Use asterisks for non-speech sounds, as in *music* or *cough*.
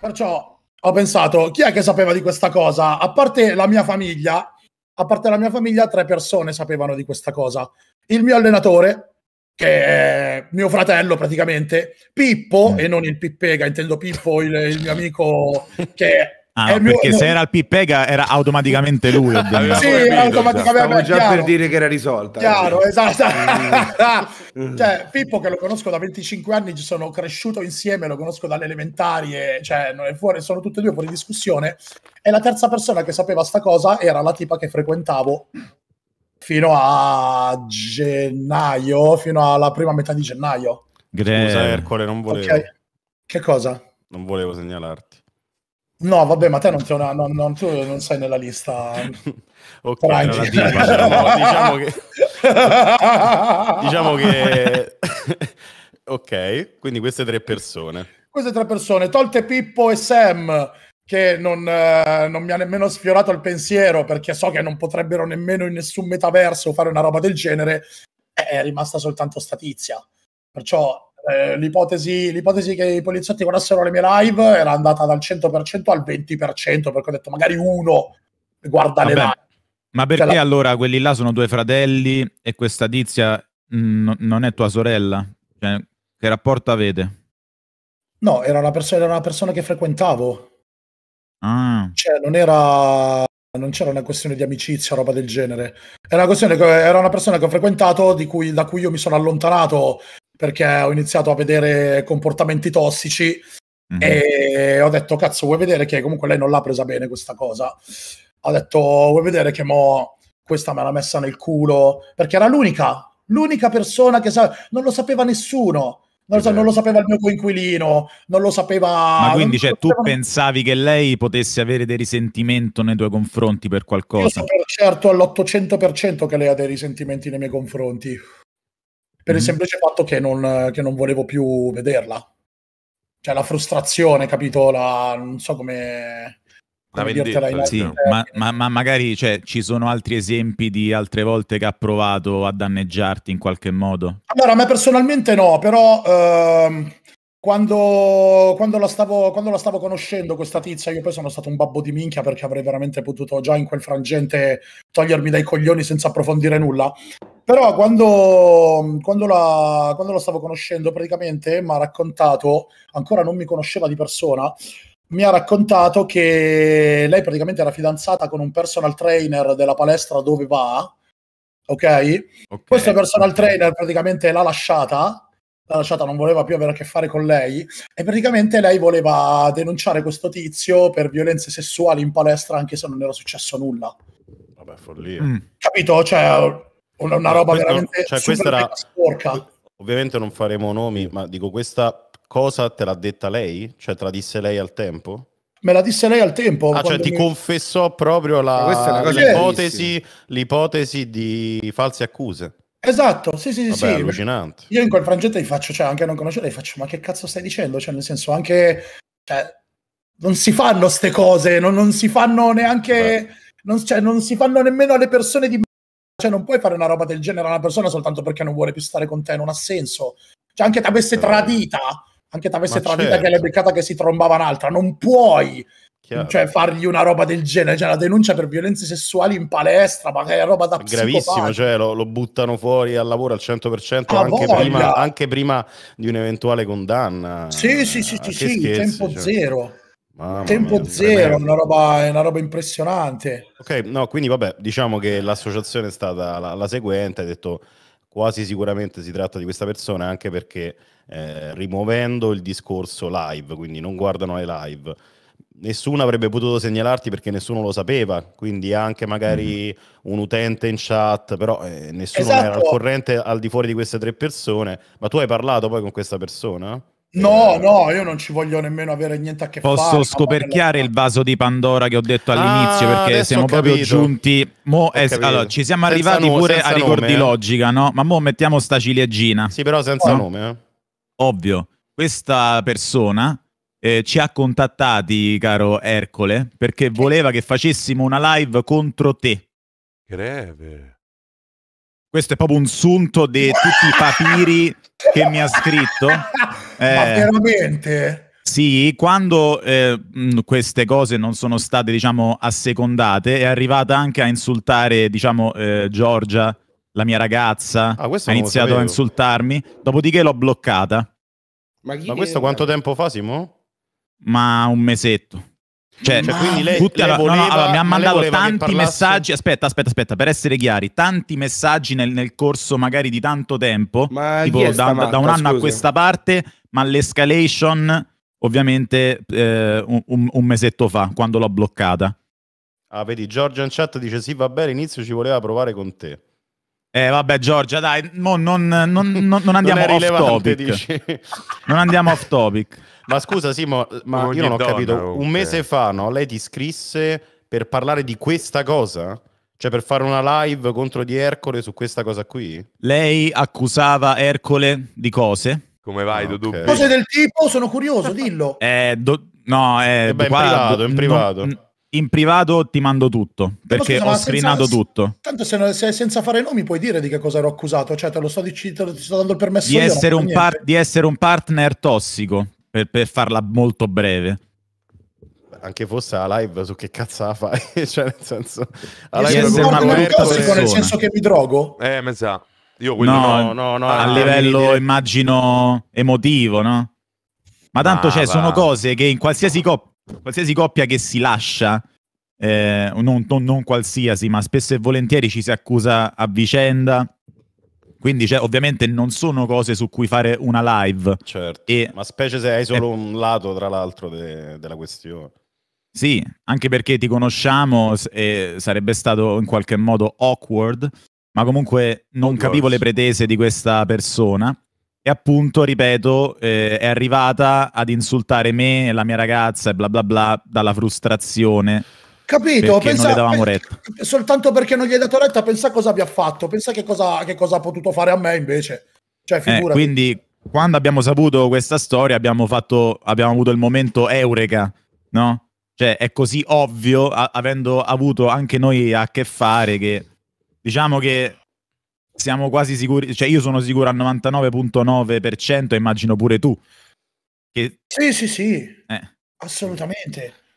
Perciò ho pensato, chi è che sapeva di questa cosa? A parte la mia famiglia, a parte la mia famiglia, tre persone sapevano di questa cosa. Il mio allenatore, che è mio fratello praticamente, Pippo, mm. e non il Pippega, intendo Pippo, il, il mio amico che Ah, perché mio... se era il Pippega era automaticamente lui. sì, capito, automaticamente. Cioè, già chiaro. per dire che era risolta. Chiaro, eh. esatto. *laughs* *laughs* cioè, Pippo che lo conosco da 25 anni, ci sono cresciuto insieme, lo conosco dalle elementari, e, cioè, fuori, sono tutte e due fuori discussione. E la terza persona che sapeva sta cosa era la tipa che frequentavo fino a gennaio, fino alla prima metà di gennaio. Gre- Scusa Ercole, non volevo. Okay. Che cosa? Non volevo segnalarti. No, vabbè, ma te non, una, non, non, tu non sei nella lista. *laughs* ok, allora, diciamo, diciamo che... diciamo che... *laughs* Diciamo *laughs* ok, quindi queste tre persone. Queste tre persone, tolte Pippo e Sam, che non, eh, non mi ha nemmeno sfiorato il pensiero perché so che non potrebbero nemmeno in nessun metaverso fare una roba del genere, è rimasta soltanto statizia. Perciò eh, l'ipotesi, l'ipotesi, che i poliziotti guardassero le mie live era andata dal 100% al 20%, perché ho detto magari uno guarda Vabbè, le live. Ma cioè, perché cioè, allora quelli là sono due fratelli e questa tizia mh, non è tua sorella? Cioè, che rapporto avete? No, era una, perso- era una persona che frequentavo. Ah. Cioè, non era non c'era una questione di amicizia roba del genere. Era una, che, era una persona che ho frequentato cui, da cui io mi sono allontanato perché ho iniziato a vedere comportamenti tossici mm-hmm. e ho detto cazzo vuoi vedere che comunque lei non l'ha presa bene questa cosa ho detto vuoi vedere che mo questa me l'ha messa nel culo perché era l'unica l'unica persona che sa- non lo sapeva nessuno non lo, sa- non lo, sapeva il mio coinquilino, non lo sapeva. Ma quindi cioè, tu sapeva... pensavi che lei potesse avere dei risentimenti nei tuoi confronti per qualcosa? Io sono certo all'800% che lei ha dei risentimenti nei miei confronti per mm. il mm-hmm. semplice fatto che non, che non, volevo più vederla. Cioè la frustrazione, capito? La, non so come... sì, ma, ma, ma, magari cioè, ci sono altri esempi di altre volte che ha provato a danneggiarti in qualche modo? Allora, a me personalmente no, però ehm, quando, quando, la stavo, quando, la stavo, conoscendo questa tizia, io poi sono stato un babbo di minchia perché avrei veramente potuto già in quel frangente togliermi dai coglioni senza approfondire nulla. Però quando, quando, la, quando la stavo conoscendo, praticamente mi ha raccontato, ancora non mi conosceva di persona, mi ha raccontato che lei praticamente era fidanzata con un personal trainer della palestra dove va, ok? Questo personal trainer praticamente l'ha lasciata l'ha lasciata, non voleva più avere a che fare con lei e praticamente lei voleva denunciare questo tizio per violenze sessuali in palestra anche se non era successo nulla. Vabbè, follia. Mm. Capito? Cioè, una, una roba questo, veramente cioè, questa era, sporca. Ovviamente non faremo nomi, ma dico questa cosa te l'ha detta lei? Cioè te la disse lei al tempo? Me la disse lei al tempo. Ah, cioè ti mi... confessò proprio la, l'ipotesi, l'ipotesi di false accuse. Esatto, sì, sì, Vabbè, sì. allucinante. Io in quel frangente gli faccio, cioè, anche non conoscere, gli faccio, ma che cazzo stai dicendo? Cioè, nel senso, anche... Cioè, non si fanno queste cose, non, non, si fanno neanche... Non, cioè, non si fanno nemmeno alle persone di cioè, non puoi fare una roba del genere a una persona soltanto perché non vuole più stare con te, non ha senso. Cioè, anche ti avesse eh, tradita, anche ti avesse tradita certo. che l'hai beccata che si trombava un'altra, non puoi cioè, fargli una roba del genere. Cioè, la denuncia per violenze sessuali in palestra, ma che è roba da Gravissimo, cioè, lo, lo, buttano fuori al lavoro al 100% anche, prima, anche prima, di un'eventuale condanna. Sì, sì, sì, sì, sì, sì tempo cioè. zero. Mamma Tempo mia, zero, una, roba, una, roba, impressionante. Ok, no, quindi vabbè, diciamo che l'associazione è stata la, la seguente, ha detto quasi sicuramente si tratta di questa persona anche perché eh, rimuovendo il discorso live, quindi non guardano le live, nessuno avrebbe potuto segnalarti perché nessuno lo sapeva, quindi anche magari mm. un utente in chat, però eh, nessuno esatto. era al esatto. corrente al di fuori di queste tre persone, ma tu hai parlato poi con questa persona? No, no, io non ci voglio nemmeno avere niente a che Posso fare. Posso scoperchiare il vaso di Pandora che ho detto ah, all'inizio ah, perché siamo proprio giunti. Mo es- eh, allora, ci siamo senza arrivati nome, pure a rigor di eh. logica, no? Ma mo mettiamo sta ciliegina. Sì, però senza oh. nome. Eh. Ovvio, questa persona eh, ci ha contattati, caro Ercole, perché voleva che facessimo una live contro te. Greve. Questo è proprio un sunto di tutti i papiri che mi ha scritto. *laughs* Eh, Ma veramente? Sì, quando eh, queste cose non sono state, diciamo, assecondate, è arrivata anche a insultare, diciamo, eh, Giorgia, la mia ragazza, ah, ha iniziato a insultarmi, dopodiché l'ho bloccata. Ma, Ma questo è... quanto tempo fa, Simo? Ma un mesetto. Cioè, cioè, quindi lei, tutti, lei voleva, no, no, allora, mi ha mandato tanti messaggi. Aspetta, aspetta, aspetta, per essere chiari, tanti messaggi nel, nel corso magari di tanto tempo, ma tipo da, da, un anno Scusi. a questa parte, ma l'escalation ovviamente eh, un, un, mesetto fa, quando l'ho bloccata. Ah, vedi, Giorgia in chat dice sì, va bene, inizio ci voleva provare con te. Eh, vabbè, Giorgia, dai, mo non, non, non, non andiamo *laughs* off topic. non andiamo off topic. Ma scusa, Simo, ma Ogni io non ho capito. Comunque. Un mese fa, no? Lei ti scrisse per parlare di questa cosa? Cioè, per fare una live contro di Ercole su questa cosa qui? Lei accusava Ercole di cose come vai, ah, Dodu? Okay. Cose del tipo, sono curioso, dillo. *laughs* Eh, do, no, eh, eh Beh, qua, in privato, in privato. No, in privato ti mando tutto perché scusa, ho screenato senza, tutto. Tanto se, se, senza fare nomi puoi dire di che cosa ero accusato, cioè te lo sto, dic- te lo, sto dando il permesso di, io, essere un par- di essere un partner tossico per, per farla molto breve anche fosse la live su che cazzo la fai *laughs* cioè nel senso la live sì, è una, una tossico nel senso che mi drogo eh me sa io quello no, no, no, no a livello dire... Eh, immagino emotivo, no? Ma tanto ah, cioè, va. sono cose che in qualsiasi, cop- qualsiasi coppia che si lascia, eh, non, non, non, qualsiasi, ma spesso e volentieri ci si accusa a vicenda. Quindi, cioè, ovviamente, non sono cose su cui fare una live. Certo, e, ma specie se hai solo e... un lato, tra l'altro, de- della questione. Sì, anche perché ti conosciamo e sarebbe stato in qualche modo awkward ma comunque non Oddio. capivo le pretese di questa persona. E appunto, ripeto, eh, è arrivata ad insultare me e la mia ragazza e bla bla bla dalla frustrazione. Capito, pensa, per, soltanto perché non gli hai dato retta, pensa cosa abbia fatto, pensa che cosa, che cosa ha potuto fare a me invece. Cioè, eh, quindi, quando abbiamo saputo questa storia, abbiamo, fatto, abbiamo avuto il momento eureka, no? Cioè, è così ovvio, a- avendo avuto anche noi a che fare, che Diciamo che siamo quasi sicuri, cioè io sono sicuro al 99.9%, immagino pure tu. Che... Sì, sì, sì, eh. assolutamente.